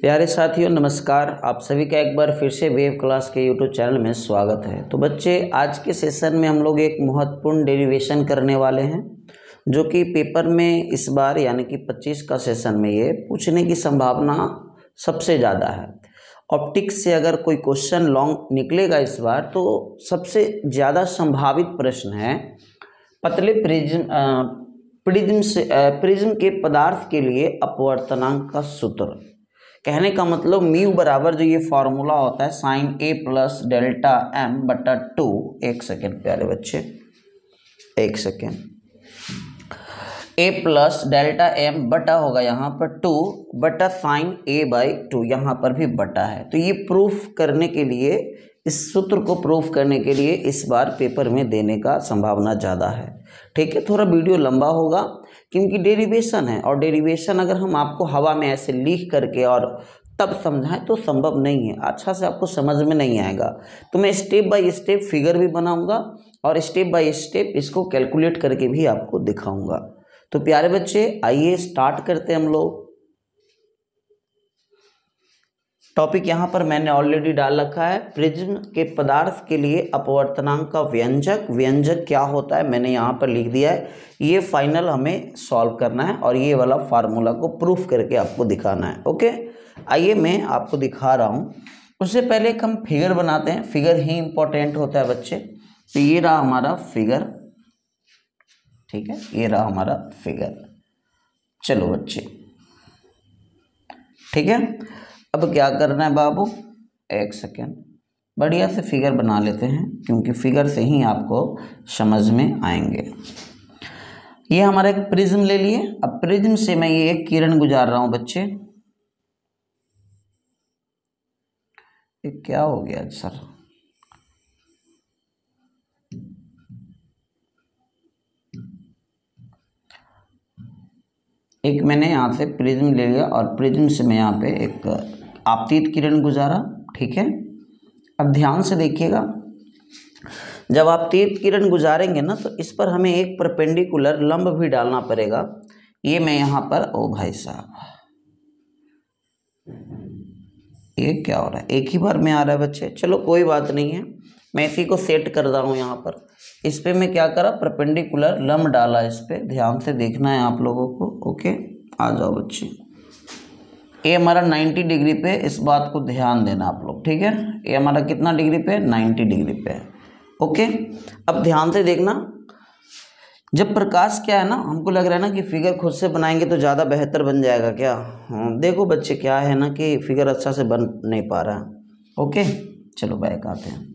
प्यारे साथियों नमस्कार आप सभी का एक बार फिर से वेव क्लास के यूट्यूब चैनल में स्वागत है तो बच्चे आज के सेशन में हम लोग एक महत्वपूर्ण डेरिवेशन करने वाले हैं जो कि पेपर में इस बार यानी कि 25 का सेशन में ये पूछने की संभावना सबसे ज़्यादा है ऑप्टिक्स से अगर कोई क्वेश्चन लॉन्ग निकलेगा इस बार तो सबसे ज़्यादा संभावित प्रश्न है पतले प्रिज्म प्रिज्म से प्रिज्म के पदार्थ के लिए अपवर्तनांक का सूत्र कहने का मतलब म्यू बराबर जो ये फॉर्मूला होता है sine A plus delta M बटा टू एक सेकेंड प्यारे बच्चे एक second A plus delta M बटा होगा यहाँ पर टू बटा साइन ए बाई टू यहाँ पर भी बटा है तो ये प्रूफ करने के लिए इस सूत्र को प्रूफ करने के लिए इस बार पेपर में देने का संभावना ज़्यादा है ठीक है थोड़ा वीडियो लंबा होगा क्योंकि डेरिवेशन है और डेरिवेशन अगर हम आपको हवा में ऐसे लिख करके और तब समझाएं तो संभव नहीं है अच्छा से आपको समझ में नहीं आएगा तो मैं स्टेप बाय स्टेप फिगर भी बनाऊंगा और स्टेप बाय स्टेप इसको कैलकुलेट करके भी आपको दिखाऊंगा तो प्यारे बच्चे आइए स्टार्ट करते हैं हम लोग टॉपिक यहाँ पर मैंने ऑलरेडी डाल रखा है प्रिज्म के पदार्थ के लिए अपवर्तनांक का व्यंजक व्यंजक क्या होता है मैंने यहाँ पर लिख दिया है ये फाइनल हमें सॉल्व करना है और ये वाला फार्मूला को प्रूफ करके आपको दिखाना है ओके आइए मैं आपको दिखा रहा हूँ उससे पहले एक हम फिगर बनाते हैं फिगर ही इम्पोर्टेंट होता है बच्चे तो ये रहा हमारा फिगर ठीक है ये रहा हमारा फिगर चलो बच्चे ठीक है अब क्या करना है बाबू एक सेकेंड बढ़िया से फिगर बना लेते हैं क्योंकि फिगर से ही आपको समझ में आएंगे ये हमारा एक प्रिज्म ले लिए अब प्रिज्म से मैं ये एक किरण गुजार रहा हूँ बच्चे ये क्या हो गया सर एक मैंने यहाँ से प्रिज्म ले लिया और प्रिज्म से मैं यहाँ पे एक आपतीत किरण गुजारा ठीक है अब ध्यान से देखिएगा जब आप तीर्थ किरण गुजारेंगे ना तो इस पर हमें एक परपेंडिकुलर लंब भी डालना पड़ेगा ये मैं यहाँ पर ओ भाई साहब ये क्या हो रहा है एक ही बार में आ रहा है बच्चे चलो कोई बात नहीं है मैं इसी को सेट कर रहा हूँ यहाँ पर इस पर मैं क्या करा परपेंडिकुलर लंब डाला इस पर ध्यान से देखना है आप लोगों को ओके आ जाओ बच्चे ए हमारा 90 डिग्री पे इस बात को ध्यान देना आप लोग ठीक है ए हमारा कितना डिग्री पे 90 डिग्री पे है ओके अब ध्यान से देखना जब प्रकाश क्या है ना हमको लग रहा है ना कि फिगर खुद से बनाएंगे तो ज़्यादा बेहतर बन जाएगा क्या हाँ, देखो बच्चे क्या है ना कि फिगर अच्छा से बन नहीं पा रहा है ओके चलो बैक आते हैं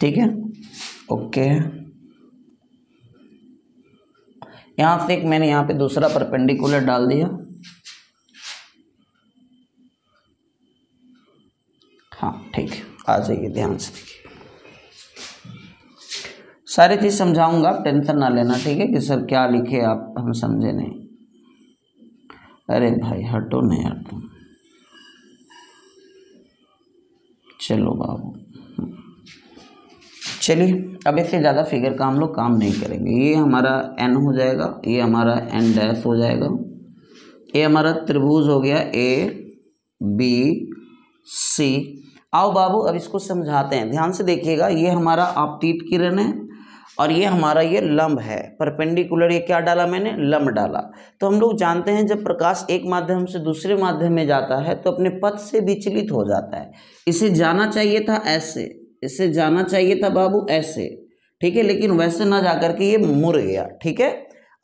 ठीक है ओके यहाँ से एक मैंने यहाँ पे दूसरा परपेंडिकुलर डाल दिया हाँ ठीक है आ जाइए ध्यान से देखिए सारी चीज़ समझाऊंगा आप टेंशन ना लेना ठीक है कि सर क्या लिखे आप हम समझे नहीं अरे भाई हटो नहीं हटो चलो बाबू चलिए अब इससे ज़्यादा फिगर का हम लोग काम नहीं करेंगे ये हमारा एन हो जाएगा ये हमारा एन डैश हो जाएगा ये हमारा त्रिभुज हो गया ए बी सी आओ बाबू अब इसको समझाते हैं ध्यान से देखिएगा ये हमारा आपतीत किरण है और ये हमारा ये लंब है परपेंडिकुलर ये क्या डाला मैंने लंब डाला तो हम लोग जानते हैं जब प्रकाश एक माध्यम से दूसरे माध्यम में जाता है तो अपने पथ से विचलित हो जाता है इसे जाना चाहिए था ऐसे इसे जाना चाहिए था बाबू ऐसे ठीक है लेकिन वैसे ना जा करके ये मुड़ गया ठीक है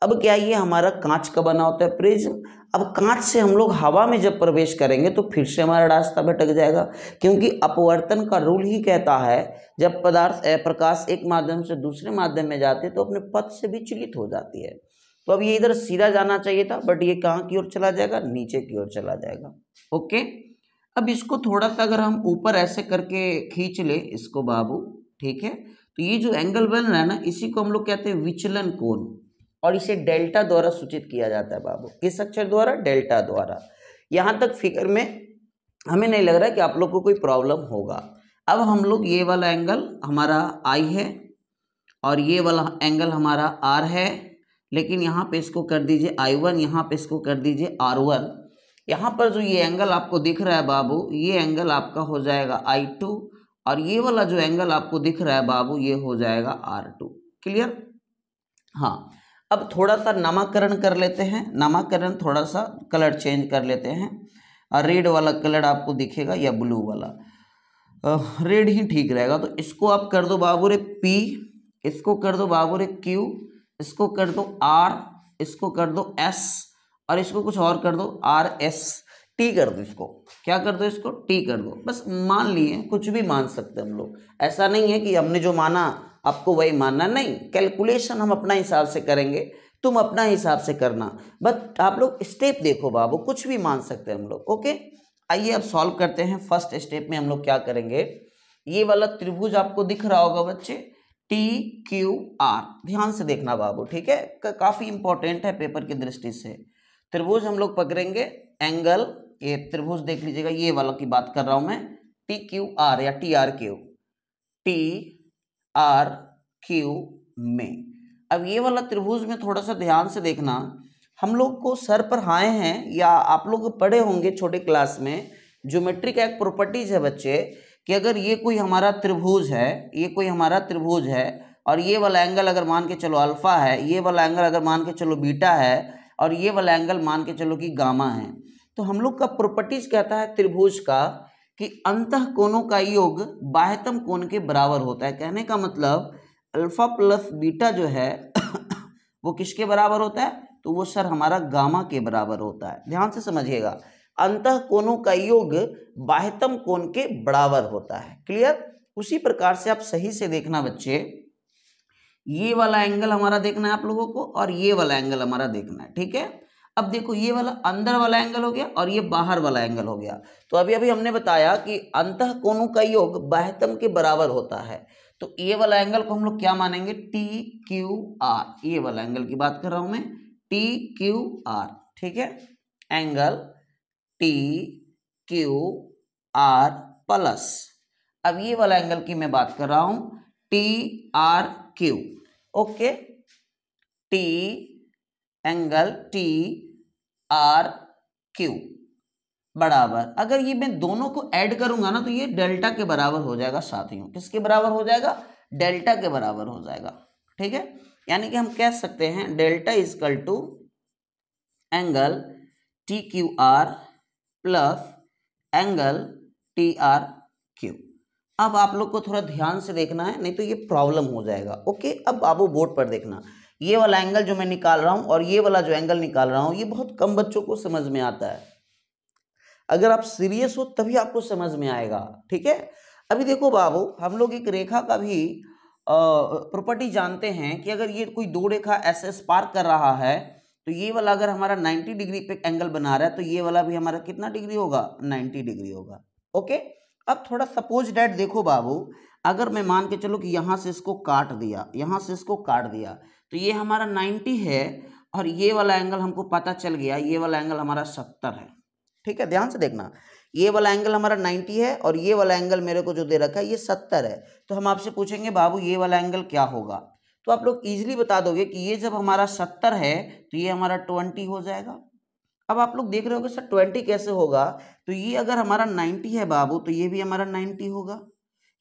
अब क्या ये हमारा कांच का बना होता है प्रिज्म अब कांच से हम लोग हवा में जब प्रवेश करेंगे तो फिर से हमारा रास्ता भटक जाएगा क्योंकि अपवर्तन का रूल ही कहता है जब पदार्थ प्रकाश एक माध्यम से दूसरे माध्यम में जाते तो अपने पथ से भी चिलित हो जाती है तो अब ये इधर सीधा जाना चाहिए था बट ये कहाँ की ओर चला जाएगा नीचे की ओर चला जाएगा ओके अब इसको थोड़ा सा अगर हम ऊपर ऐसे करके खींच ले इसको बाबू ठीक है तो ये जो एंगल बन रहा है ना इसी को हम लोग कहते हैं विचलन कोण और इसे डेल्टा द्वारा सूचित किया जाता है बाबू किस अक्षर द्वारा डेल्टा द्वारा यहाँ तक फिगर में हमें नहीं लग रहा है कि आप लोग को कोई प्रॉब्लम होगा अब हम लोग ये वाला एंगल हमारा आई है और ये वाला एंगल हमारा आर है लेकिन यहाँ पे इसको कर दीजिए आई वन यहाँ पे इसको कर दीजिए आर वन यहाँ पर जो ये एंगल आपको दिख रहा है बाबू ये एंगल आपका हो जाएगा आई टू और ये वाला जो एंगल आपको दिख रहा है बाबू ये हो जाएगा आर टू क्लियर हाँ अब थोड़ा सा नमाकरण कर लेते हैं नमाकरण थोड़ा सा कलर चेंज कर लेते हैं और रेड वाला कलर आपको दिखेगा या ब्लू वाला रेड ही ठीक रहेगा तो इसको आप कर दो बाबू रे पी इसको कर दो बाबू रे क्यू इसको कर दो आर इसको कर दो एस और इसको कुछ और कर दो आर एस टी कर दो इसको क्या कर दो इसको टी कर दो बस मान लिए कुछ भी मान सकते हैं हम लोग ऐसा नहीं है कि हमने जो माना आपको वही मानना नहीं कैलकुलेशन हम अपना हिसाब से करेंगे तुम अपना हिसाब से करना बट आप लोग स्टेप देखो बाबू कुछ भी मान सकते हैं हम लोग ओके आइए अब सॉल्व करते हैं फर्स्ट स्टेप में हम लोग क्या करेंगे ये वाला त्रिभुज आपको दिख रहा होगा बच्चे टी क्यू आर ध्यान से देखना बाबू ठीक है काफ़ी इंपॉर्टेंट है पेपर की दृष्टि से त्रिभुज हम लोग पकड़ेंगे एंगल ये त्रिभुज देख लीजिएगा ये वाला की बात कर रहा हूं मैं टी क्यू आर या T R Q T R Q में अब ये वाला त्रिभुज में थोड़ा सा ध्यान से देखना हम लोग को सर पर हाए हैं या आप लोग पढ़े होंगे छोटे क्लास में ज्योमेट्रिक एक प्रॉपर्टीज है बच्चे कि अगर ये कोई हमारा त्रिभुज है ये कोई हमारा त्रिभुज है और ये वाला एंगल अगर मान के चलो अल्फा है ये वाला एंगल अगर मान के चलो बीटा है और ये वाला एंगल मान के चलो कि गामा है तो हम लोग का प्रॉपर्टीज कहता है त्रिभुज का कि अंत कोणों का योग बाह्यतम कोण के बराबर होता है कहने का मतलब अल्फा प्लस बीटा जो है वो किसके बराबर होता है तो वो सर हमारा गामा के बराबर होता है ध्यान से समझिएगा अंत कोणों का योग बाह्यतम कोण के बराबर होता है क्लियर उसी प्रकार से आप सही से देखना बच्चे ये वाला एंगल हमारा देखना है आप लोगों को और ये वाला एंगल हमारा देखना है ठीक है अब देखो ये वाला अंदर वाला एंगल हो गया और ये बाहर वाला एंगल हो गया तो अभी अभी हमने बताया कि अंत कोनों का योग बाह्यतम के बराबर होता है तो ये वाला एंगल को हम लोग क्या मानेंगे टी क्यू आर ये वाला एंगल की बात कर रहा हूं मैं टी क्यू आर ठीक है angle T Q R plus अब ये वाला एंगल की मैं बात कर रहा हूं T R Q okay T angle T R Q बराबर अगर ये मैं दोनों को ऐड करूंगा ना तो ये डेल्टा के बराबर हो जाएगा साथियों किसके बराबर हो जाएगा डेल्टा के बराबर हो जाएगा ठीक है यानी कि हम कह सकते हैं delta equal to angle T Q R plus angle T R अब आप लोग को थोड़ा ध्यान से देखना है नहीं तो ये प्रॉब्लम हो जाएगा ओके अब आप वो बोर्ड पर देखना ये वाला एंगल जो मैं निकाल रहा हूँ और ये वाला जो एंगल निकाल रहा हूँ ये बहुत कम बच्चों को समझ में आता है अगर आप सीरियस हो तभी आपको समझ में आएगा ठीक है अभी देखो बाबू हम लोग एक रेखा का भी प्रॉपर्टी जानते हैं कि अगर ये कोई दो रेखा ऐसे स्पार्क कर रहा है तो ये वाला अगर हमारा 90 डिग्री पे एंगल बना रहा है तो ये वाला भी हमारा कितना डिग्री होगा 90 डिग्री होगा ओके अब थोड़ा सपोज डैट देखो बाबू अगर मैं मान के चलो कि यहाँ से इसको काट दिया यहाँ से इसको काट दिया तो ये हमारा 90 है और ये वाला एंगल हमको पता चल गया ये वाला एंगल हमारा 70 है ठीक है ध्यान से देखना ये वाला एंगल हमारा 90 है और ये वाला एंगल मेरे को जो दे रखा है ये 70 है तो हम आपसे पूछेंगे बाबू ये वाला एंगल क्या होगा तो आप लोग इजीली बता दोगे कि ये जब हमारा सत्तर है तो ये हमारा ट्वेंटी हो जाएगा अब आप लोग देख रहे होंगे सर ट्वेंटी कैसे होगा तो ये अगर हमारा नाइन्टी है बाबू तो ये भी हमारा नाइन्टी होगा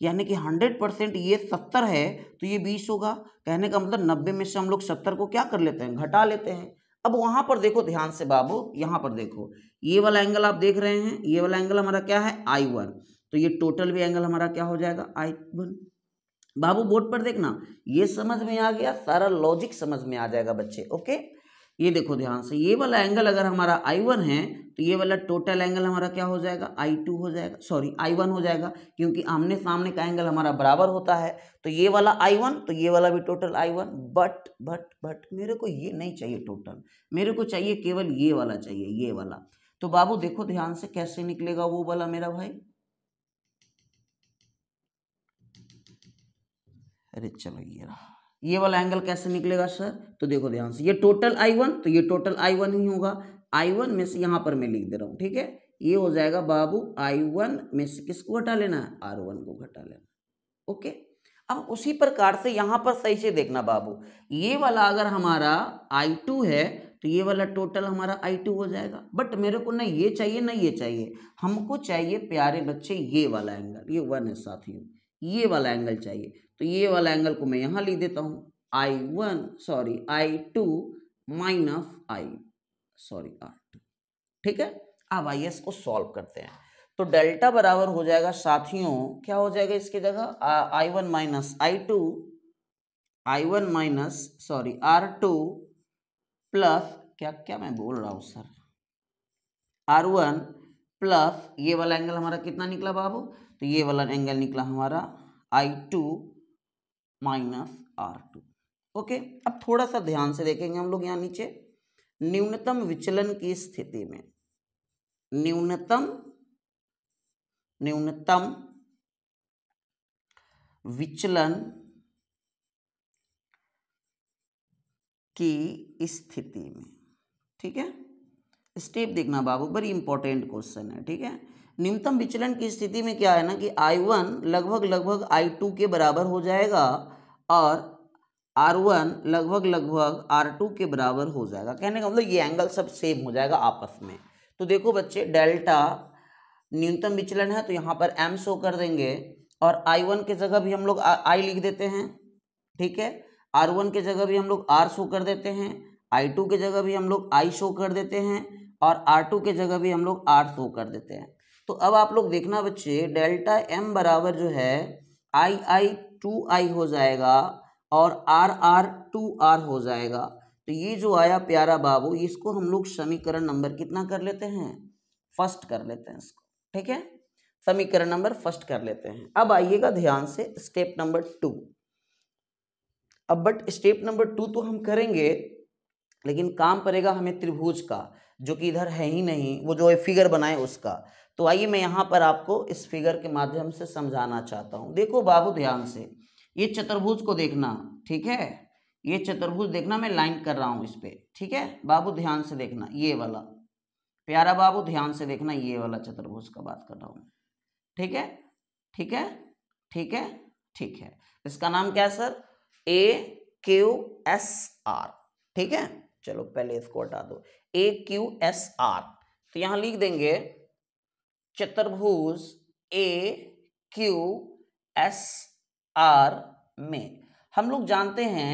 यानी कि हंड्रेड परसेंट ये सत्तर है तो ये बीस होगा कहने का मतलब नब्बे में से हम लोग सत्तर को क्या कर लेते हैं घटा लेते हैं अब वहाँ पर देखो ध्यान से बाबू यहाँ पर देखो ये वाला एंगल आप देख रहे हैं ये वाला एंगल हमारा क्या है आई वन तो ये टोटल भी एंगल हमारा क्या हो जाएगा आई वन बाबू बोर्ड पर देखना ये समझ में आ गया सारा लॉजिक समझ में आ जाएगा बच्चे ओके ये देखो ध्यान से ये वाला एंगल अगर हमारा आई वन है तो ये वाला टोटल एंगल हमारा क्या हो जाएगा आई टू हो जाएगा सॉरी आई वन हो जाएगा क्योंकि आमने सामने का एंगल हमारा बराबर होता है तो ये वाला आई वन तो ये वाला भी total I one but but but मेरे को ये नहीं चाहिए टोटल मेरे को चाहिए केवल ये वाला चाहिए ये वाला तो बाबू देखो ध्यान से कैसे निकलेगा वो वाला मेरा भाई अरे चलो ये रहा ये वाला एंगल कैसे निकलेगा सर तो देखो ध्यान से ये टोटल आई वन तो ये टोटल आई वन ही होगा आई वन में से यहाँ पर मैं लिख दे रहा हूँ ठीक है ये हो जाएगा बाबू आई वन में से किसको घटा लेना है आर वन को घटा लेना ओके अब उसी प्रकार से यहाँ पर सही से देखना बाबू ये वाला अगर हमारा आई टू है तो ये वाला टोटल हमारा आई टू हो जाएगा बट मेरे को ना ये चाहिए ना ये चाहिए हमको चाहिए प्यारे बच्चे ये वाला एंगल ये वन है साथियों ये वाला एंगल चाहिए तो ये वाला एंगल को मैं यहाँ लिख देता हूँ I one sorry I two minus I sorry R two ठीक है अब आइए इसको सॉल्व करते हैं तो डेल्टा बराबर हो जाएगा साथियों क्या हो जाएगा इसकी जगह I one minus I two I one minus sorry R two plus क्या क्या मैं बोल रहा हूँ सर आर वन प्लस ये वाला एंगल हमारा कितना निकला बाबू तो ये वाला एंगल निकला हमारा I two minus R two okay अब थोड़ा सा ध्यान से देखेंगे हम लोग यहाँ नीचे न्यूनतम विचलन की स्थिति में न्यूनतम न्यूनतम विचलन की स्थिति में ठीक है स्टेप देखना बाबू बड़ी इंपॉर्टेंट क्वेश्चन है ठीक है न्यूनतम विचलन की स्थिति में क्या है ना कि आई वन लगभग लगभग आई टू के बराबर हो जाएगा और आर वन लगभग लगभग आर टू के बराबर हो जाएगा कहने का मतलब ये एंगल सब सेम हो जाएगा आपस में तो देखो बच्चे डेल्टा न्यूनतम विचलन है तो यहाँ पर एम शो कर देंगे और आई वन के जगह भी हम लोग आई लिख देते हैं ठीक है आर वन के जगह भी हम लोग आर शो कर देते हैं आई टू के जगह भी हम लोग आई शो कर देते हैं और आर टू के जगह भी हम लोग आर शो कर देते हैं तो अब आप लोग देखना बच्चे डेल्टा एम बराबर जो है आई आई टू आई हो जाएगा और आर आर टू आर हो जाएगा तो ये जो आया प्यारा बाबू इसको हम लोग समीकरण नंबर कितना कर लेते हैं फर्स्ट कर लेते हैं इसको ठीक है समीकरण नंबर फर्स्ट कर लेते हैं अब आइएगा ध्यान से स्टेप नंबर टू अब बट स्टेप नंबर टू तो हम करेंगे लेकिन काम पड़ेगा हमें त्रिभुज का जो कि इधर है ही नहीं वो जो फिगर बनाए उसका तो आइए मैं यहाँ पर आपको इस फिगर के माध्यम से समझाना चाहता हूँ देखो बाबू ध्यान से ये चतुर्भुज को देखना ठीक है ये चतुर्भुज देखना मैं लाइन कर रहा हूँ इस पर ठीक है बाबू ध्यान से देखना ये वाला प्यारा बाबू ध्यान से देखना ये वाला चतुर्भुज का बात कर रहा हूँ ठीक है ठीक है ठीक है ठीक है इसका नाम क्या है sir A Q S R ठीक है चलो पहले इसको हटा दो ए क्यू एस आर तो यहाँ लिख देंगे चतुर्भुज ए क्यू एस आर में हम लोग जानते हैं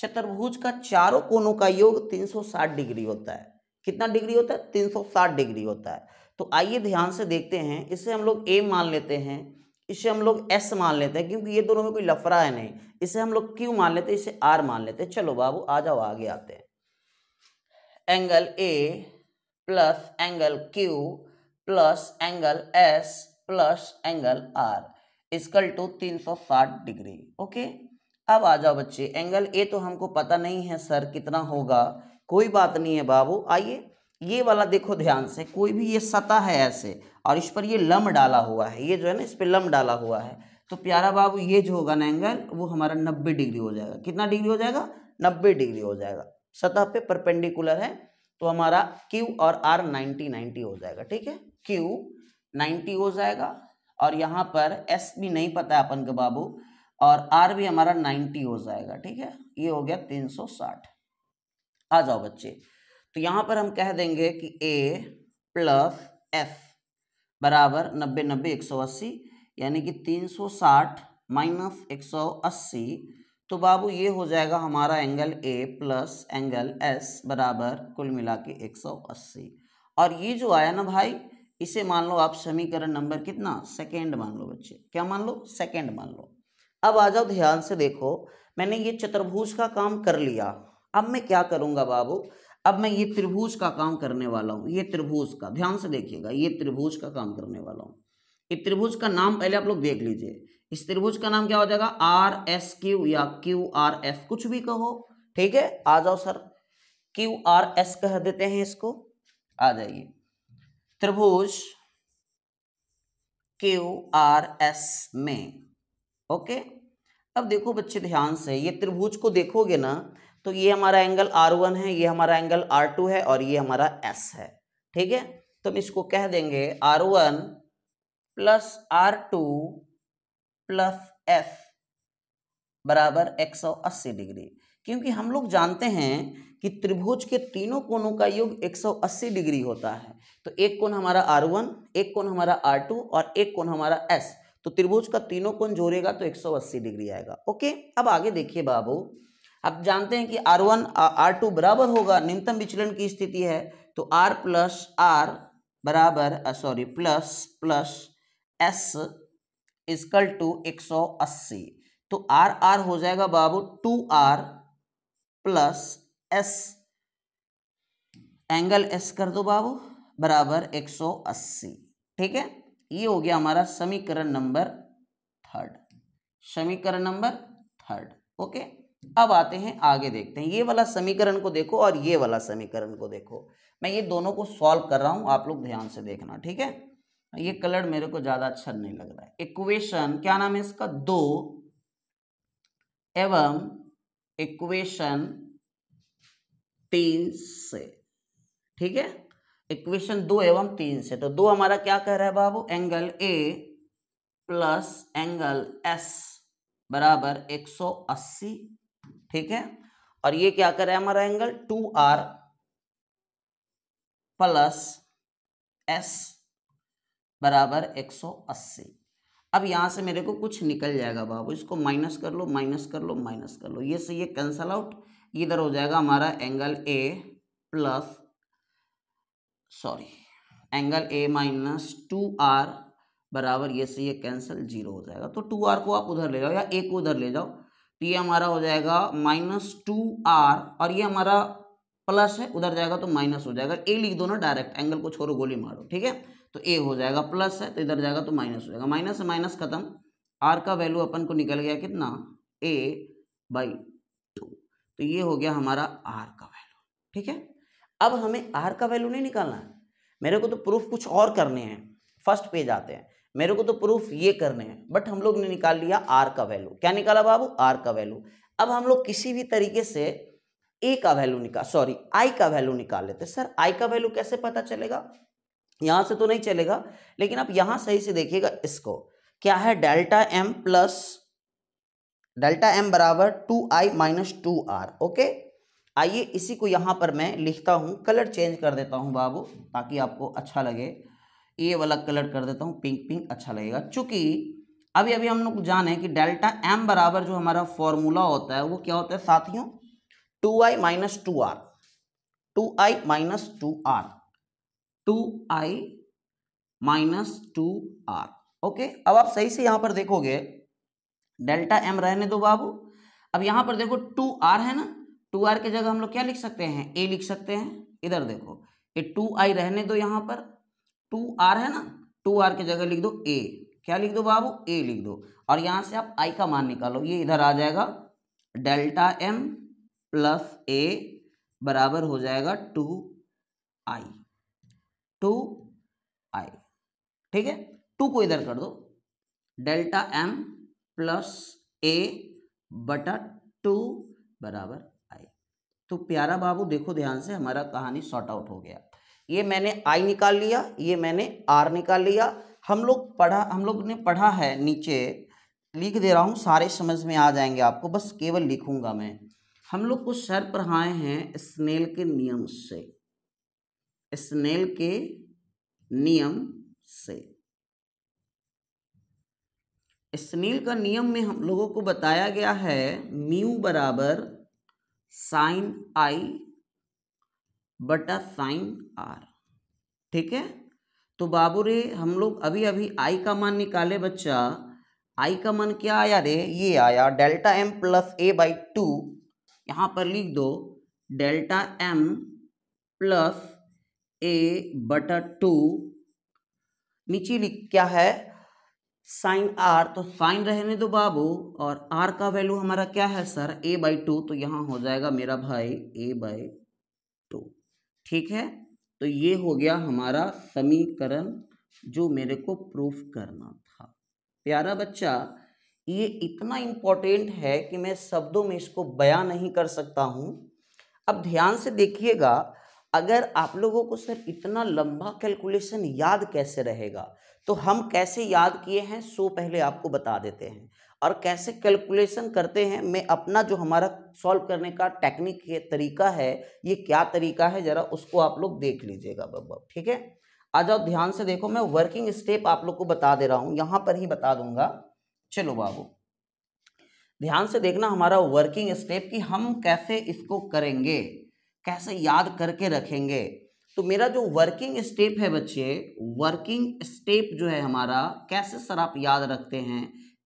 चतुर्भुज का चारों कोनों का योग 360 डिग्री होता है कितना डिग्री होता है 360 डिग्री होता है तो आइए ध्यान से देखते हैं इसे हम लोग ए मान लेते हैं इसे हम लोग एस मान लेते हैं क्योंकि ये दोनों में कोई लफड़ा है नहीं इसे हम लोग क्यू मान लेते हैं इसे आर मान लेते हैं चलो बाबू आ जाओ आगे आते हैं angle A plus angle Q plus angle S plus angle R is equal to तीन सौ साठ डिग्री ओके अब आ जाओ बच्चे एंगल ए तो हमको पता नहीं है सर कितना होगा कोई बात नहीं है बाबू आइए ये वाला देखो ध्यान से कोई भी ये सतह है ऐसे और इस पर ये लम डाला हुआ है ये जो है ना इस पर लम डाला हुआ है तो प्यारा बाबू ये जो होगा ना एंगल वो हमारा नब्बे डिग्री हो जाएगा कितना डिग्री हो जाएगा नब्बे डिग्री हो जाएगा सतह पे परपेंडिकुलर है तो हमारा क्यू और आर नाइन्टी नाइन्टी हो जाएगा ठीक है क्यू नाइन्टी हो जाएगा और यहाँ पर एस भी नहीं पता है अपन के बाबू और आर भी हमारा नाइन्टी हो जाएगा ठीक है ये हो गया तीन सौ साठ आ जाओ बच्चे तो यहाँ पर हम कह देंगे कि ए प्लस एफ बराबर नब्बे नब्बे एक सौ अस्सी यानी कि तीन सौ साठ माइनस एक सौ अस्सी तो बाबू ये हो जाएगा हमारा angle A plus angle S बराबर कुल मिला के एक सौ अस्सी और ये जो आया ना भाई इसे मान लो आप समीकरण नंबर कितना सेकेंड मान लो बच्चे क्या मान लो सेकेंड मान लो अब आ जाओ ध्यान से देखो मैंने ये चतुर्भुज का काम कर लिया अब मैं क्या करूंगा बाबू अब मैं ये त्रिभुज का काम करने वाला हूँ ये त्रिभुज का ध्यान से देखिएगा ये त्रिभुज का काम करने वाला हूँ ये त्रिभुज का नाम पहले आप लोग देख लीजिए इस त्रिभुज का नाम क्या हो जाएगा आर एस क्यू या क्यू आर एफ कुछ भी कहो ठीक है आ जाओ सर क्यू आर एस कह देते हैं इसको आ जाइए त्रिभुज क्यू आर एस में ओके अब देखो बच्चे ध्यान से ये त्रिभुज को देखोगे ना तो ये हमारा एंगल आर वन है ये हमारा एंगल आर टू है और ये हमारा एस है ठीक है तो हम इसको कह देंगे R one plus R two plus F बराबर एक सौ अस्सी डिग्री क्योंकि हम लोग जानते हैं कि त्रिभुज के तीनों कोणों का योग 180 डिग्री होता है तो एक कोण हमारा आर वन एक कोण हमारा आर टू और एक कोण हमारा एस तो त्रिभुज का तीनों कोण जोड़ेगा तो 180 डिग्री आएगा ओके अब आगे देखिए बाबू आप जानते हैं कि आर वन आर टू बराबर होगा न्यूनतम विचलन की स्थिति है तो आर प्लस आर बराबर sorry plus plus S is equal to अस्सी तो आर आर हो जाएगा बाबू two R plus S angle S कर दो बाबू बराबर 180 ठीक है ये हो गया हमारा समीकरण नंबर थर्ड समीकरण नंबर थर्ड ओके अब आते हैं आगे देखते हैं ये वाला समीकरण को देखो और ये वाला समीकरण को देखो मैं ये दोनों को सॉल्व कर रहा हूं आप लोग ध्यान से देखना ठीक है ये कलर मेरे को ज़्यादा अच्छा नहीं लग रहा है इक्वेशन क्या नाम है इसका दो एवं इक्वेशन तीन से ठीक है इक्वेशन दो एवं तीन से तो दो हमारा क्या कह रहा है बाबू angle A plus angle S बराबर 180 ठीक है और ये क्या कर रहा है हमारा angle two R plus S बराबर 180 अब यहां से मेरे को कुछ निकल जाएगा बाबू इसको माइनस कर लो माइनस कर लो माइनस कर लो ये से ये कैंसल आउट इधर हो जाएगा हमारा angle A plus sorry angle A minus two R बराबर ये से ये कैंसिल जीरो हो जाएगा तो टू आर को आप उधर ले जाओ या ए को उधर ले जाओ तो ये हमारा हो जाएगा माइनस टू आर और ये हमारा प्लस है उधर जाएगा तो माइनस हो जाएगा ए लिख दो ना डायरेक्ट एंगल को छोड़ो गोली मारो ठीक है तो ए हो जाएगा प्लस है तो इधर जाएगा तो माइनस हो जाएगा माइनस माइनस खत्म आर का वैल्यू अपन को निकल गया कितना ए बाई टू तो ये हो गया हमारा आर का वैल्यू ठीक है अब हमें आर का वैल्यू नहीं निकालना है मेरे को तो प्रूफ कुछ और करने हैं फर्स्ट पेज आते हैं मेरे को तो प्रूफ ये करने हैं बट हम लोग ने निकाल लिया आर का वैल्यू क्या निकाला बाबू आर का वैल्यू अब हम लोग किसी भी तरीके से ए का वैल्यू निकाल सॉरी आई का वैल्यू निकाल लेते सर आई का वैल्यू कैसे पता चलेगा यहाँ से तो नहीं चलेगा लेकिन आप यहाँ सही से देखिएगा इसको क्या है delta M plus delta M बराबर two I minus two R okay आइए इसी को यहाँ पर मैं लिखता हूँ कलर चेंज कर देता हूँ बाबू ताकि आपको अच्छा लगे ये वाला कलर कर देता हूँ पिंक पिंक अच्छा लगेगा चूँकि अभी अभी हम लोग जाने कि डेल्टा एम बराबर जो हमारा फॉर्मूला होता है वो क्या होता है साथियों two I minus two R two I minus two R two I minus two R okay अब आप सही से यहाँ पर देखोगे डेल्टा एम रहने दो बाबू अब यहाँ पर देखो टू आर है ना टू आर के जगह हम लोग क्या लिख सकते हैं ए लिख सकते हैं इधर देखो ये टू आई रहने दो यहाँ पर टू आर है ना टू आर के जगह लिख दो ए क्या लिख दो बाबू ए लिख दो और यहाँ से आप आई का मान निकालो ये इधर आ जाएगा डेल्टा एम प्लस ए बराबर हो जाएगा टू आई टू आई ठीक है टू को इधर कर दो डेल्टा एम प्लस ए बटा टू बराबर तो प्यारा बाबू देखो ध्यान से हमारा कहानी शॉर्ट आउट हो गया ये मैंने आई निकाल लिया ये मैंने आर निकाल लिया हम लोग पढ़ा हम लोग ने पढ़ा है नीचे लिख दे रहा हूँ सारे समझ में आ जाएंगे आपको बस केवल लिखूंगा मैं हम लोग को सर पर आए हैं स्नेल के नियम से स्नेल के नियम से स्नेल का नियम में हम लोगों को बताया गया है म्यू बराबर साइन आई बटा साइन आर ठीक है तो बाबू रे हम लोग अभी अभी आई का मान निकाले बच्चा आई का मान क्या आया रे ये आया delta M plus A by two यहाँ पर लिख दो डेल्टा एम प्लस ए बटा टू नीचे लिख क्या है साइन आर तो साइन रहने दो बाबू और आर का वैल्यू हमारा क्या है सर ए बाई टू तो यहाँ हो जाएगा मेरा भाई ए बाई टू ठीक है तो ये हो गया हमारा समीकरण जो मेरे को प्रूफ करना था प्यारा बच्चा ये इतना इम्पोर्टेंट है कि मैं शब्दों में इसको बयां नहीं कर सकता हूँ अब ध्यान से देखिएगा अगर आप लोगों को सर इतना लंबा कैलकुलेशन याद कैसे रहेगा तो हम कैसे याद किए हैं सो पहले आपको बता देते हैं और कैसे कैलकुलेशन करते हैं मैं अपना जो हमारा सॉल्व करने का टेक्निक है तरीका है ये क्या तरीका है ज़रा उसको आप लोग देख लीजिएगा बब्बा ठीक है आ जाओ ध्यान से देखो मैं वर्किंग स्टेप आप लोग को बता दे रहा हूँ यहाँ पर ही बता दूंगा चलो बाबू ध्यान से देखना हमारा वर्किंग स्टेप कि हम कैसे इसको करेंगे कैसे याद करके रखेंगे तो मेरा जो वर्किंग स्टेप है बच्चे वर्किंग स्टेप जो है हमारा कैसे सर आप याद रखते हैं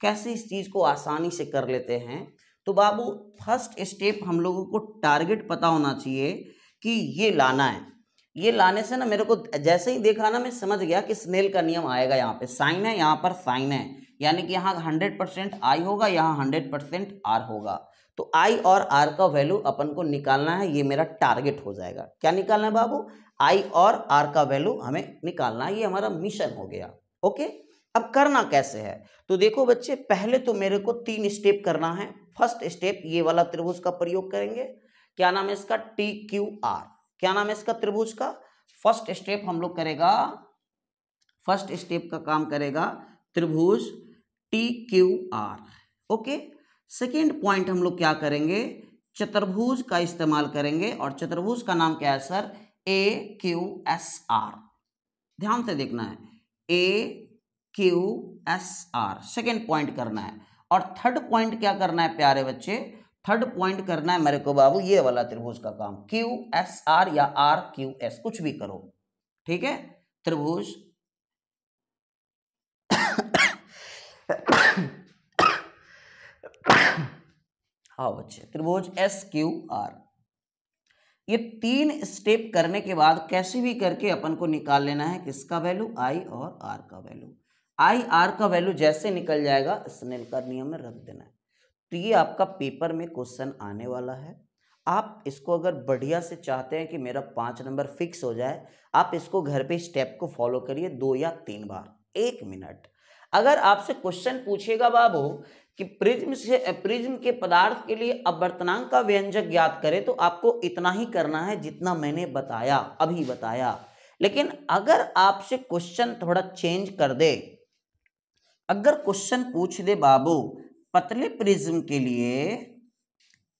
कैसे इस चीज़ को आसानी से कर लेते हैं तो बाबू फर्स्ट स्टेप हम लोगों को टारगेट पता होना चाहिए कि ये लाना है ये लाने से ना मेरे को जैसे ही देखा ना मैं समझ गया कि स्नेल का नियम आएगा यहाँ पे साइन है यहाँ पर साइन है यानी कि यहाँ हंड्रेड परसेंट आई होगा यहाँ हंड्रेड परसेंट आर होगा तो आई और आर का वैल्यू अपन को निकालना है ये मेरा टारगेट हो जाएगा क्या निकालना है बाबू आई और आर का वैल्यू हमें निकालना ये हमारा मिशन हो गया ओके अब करना कैसे है तो देखो बच्चे पहले तो मेरे को तीन स्टेप करना है फर्स्ट स्टेप ये वाला त्रिभुज का प्रयोग करेंगे क्या नाम है इसका टी क्यू आर क्या नाम है इसका त्रिभुज का फर्स्ट स्टेप हम लोग करेगा फर्स्ट स्टेप का काम करेगा त्रिभुज T Q R okay second point हम लोग क्या करेंगे चतुर्भुज का इस्तेमाल करेंगे और चतुर्भुज का नाम क्या है sir A Q S R ध्यान से देखना है A Q S R second point करना है और थर्ड पॉइंट क्या करना है प्यारे बच्चे थर्ड पॉइंट करना है मेरे को बाबू ये वाला त्रिभुज का काम क्यू एस आर या आर क्यू एस कुछ भी करो ठीक है त्रिभुज हाँ बच्चे त्रिभुज एस क्यू आर ये तीन स्टेप करने के बाद कैसे भी करके अपन को निकाल लेना है किसका वैल्यू आई और आर का वैल्यू आई आर का वैल्यू जैसे निकल जाएगा स्नेल का नियम में रख देना है तो ये आपका पेपर में क्वेश्चन आने वाला है आप इसको अगर बढ़िया से चाहते हैं कि मेरा पाँच नंबर फिक्स हो जाए आप इसको घर पे स्टेप को फॉलो करिए दो या तीन बार एक मिनट अगर आपसे क्वेश्चन पूछेगा बाबू कि प्रिज्म से प्रिज्म के पदार्थ के लिए अपवर्तनांक का व्यंजक ज्ञात करें तो आपको इतना ही करना है जितना मैंने बताया अभी बताया लेकिन अगर आपसे क्वेश्चन थोड़ा चेंज कर दे अगर क्वेश्चन पूछ दे बाबू पतले प्रिज्म के लिए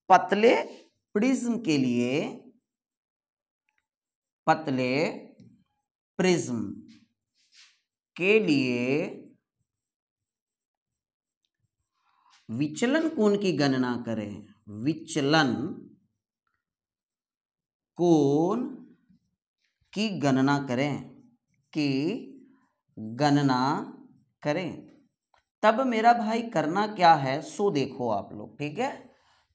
पतले प्रिज्म के लिए पतले प्रिज्म के लिए विचलन कोण की गणना करें विचलन कोण की गणना करें की गणना करें तब मेरा भाई करना क्या है सो देखो आप लोग ठीक है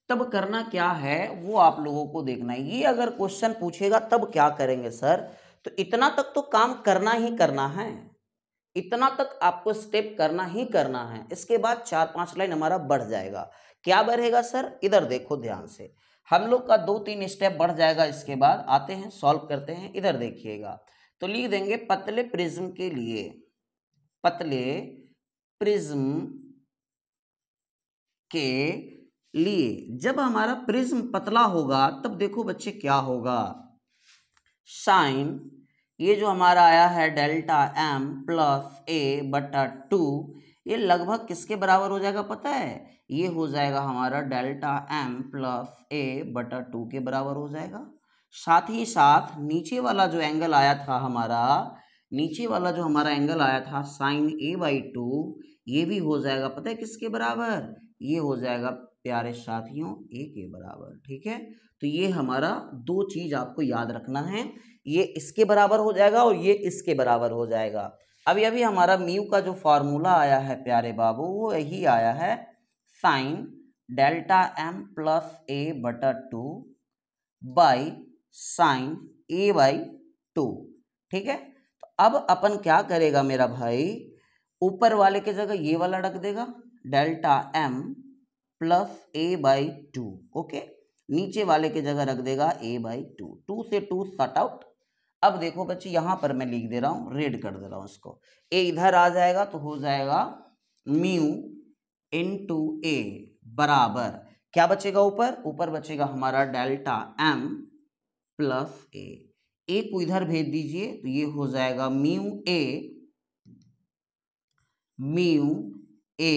तब करना क्या है वो आप लोगों को देखना है ये अगर क्वेश्चन पूछेगा तब क्या करेंगे सर तो इतना तक तो काम करना ही करना है इतना तक आपको स्टेप करना ही करना है इसके बाद चार पांच लाइन हमारा बढ़ जाएगा क्या बढ़ेगा सर इधर देखो ध्यान से हम लोग का दो तीन स्टेप बढ़ जाएगा इसके बाद आते हैं सॉल्व करते हैं इधर देखिएगा तो लिख देंगे पतले प्रिज्म के लिए पतले प्रिज्म के लिए जब हमारा प्रिज्म पतला होगा तब देखो बच्चे क्या होगा साइन ये जो हमारा आया है डेल्टा एम प्लस ए बटा टू ये लगभग किसके बराबर हो जाएगा पता है ये हो जाएगा हमारा डेल्टा एम प्लस ए बटा टू के बराबर हो जाएगा साथ ही साथ नीचे वाला जो एंगल आया था हमारा नीचे वाला जो हमारा एंगल आया था साइन ए बाई टू ये भी हो जाएगा पता है किसके बराबर ये हो जाएगा प्यारे साथियों ए के बराबर ठीक है तो ये हमारा दो चीज आपको याद रखना है ये इसके बराबर हो जाएगा और ये इसके बराबर हो जाएगा अभी अभी हमारा म्यू का जो फार्मूला आया है प्यारे बाबू वो यही आया है sine delta M plus A बटा two by sine A by two ठीक है तो अब अपन क्या करेगा मेरा भाई ऊपर वाले के जगह ये वाला रख देगा delta M plus A by two okay नीचे वाले के जगह रख देगा ए बाई टू टू से टू सट आउट अब देखो बच्चे यहां पर मैं लिख दे रहा हूं रेड कर दे रहा हूं इसको ए इधर आ जाएगा तो हो जाएगा म्यू इन टू ए बराबर क्या बचेगा ऊपर ऊपर बचेगा हमारा delta M plus A A को इधर भेज दीजिए तो ये हो जाएगा mu A mu A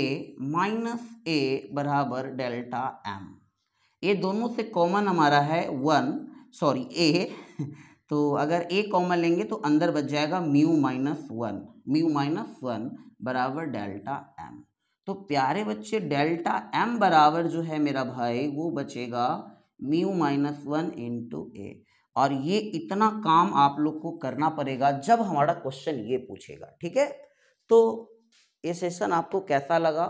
minus A बराबर डेल्टा एम ये दोनों से कॉमन हमारा है वन सॉरी ए तो अगर ए कॉमन लेंगे तो अंदर बच जाएगा mu minus one mu minus one बराबर डेल्टा एम तो प्यारे बच्चे डेल्टा एम बराबर जो है मेरा भाई वो बचेगा mu minus one into A और ये इतना काम आप लोग को करना पड़ेगा जब हमारा क्वेश्चन ये पूछेगा ठीक है तो ये सेशन आपको कैसा लगा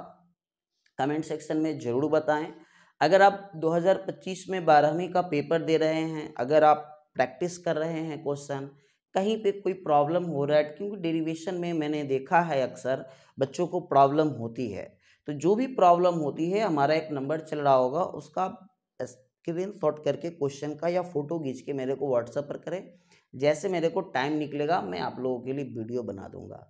कमेंट सेक्शन में ज़रूर बताएं अगर आप 2025 में बारहवीं का पेपर दे रहे हैं अगर आप प्रैक्टिस कर रहे हैं क्वेश्चन कहीं पे कोई प्रॉब्लम हो रहा है क्योंकि डेरिवेशन में मैंने देखा है अक्सर बच्चों को प्रॉब्लम होती है तो जो भी प्रॉब्लम होती है हमारा एक नंबर चल रहा होगा उसका स्क्रीन शॉट करके क्वेश्चन का या फोटो खींच के मेरे को व्हाट्सएप पर करें जैसे मेरे को टाइम निकलेगा मैं आप लोगों के लिए वीडियो बना दूंगा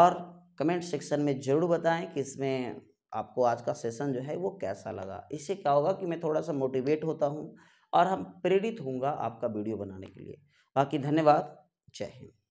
और कमेंट सेक्शन में ज़रूर बताएं कि इसमें आपको आज का सेशन जो है वो कैसा लगा इससे क्या होगा कि मैं थोड़ा सा मोटिवेट होता हूँ और हम प्रेरित होंगे आपका वीडियो बनाने के लिए बाकी धन्यवाद जय हिंद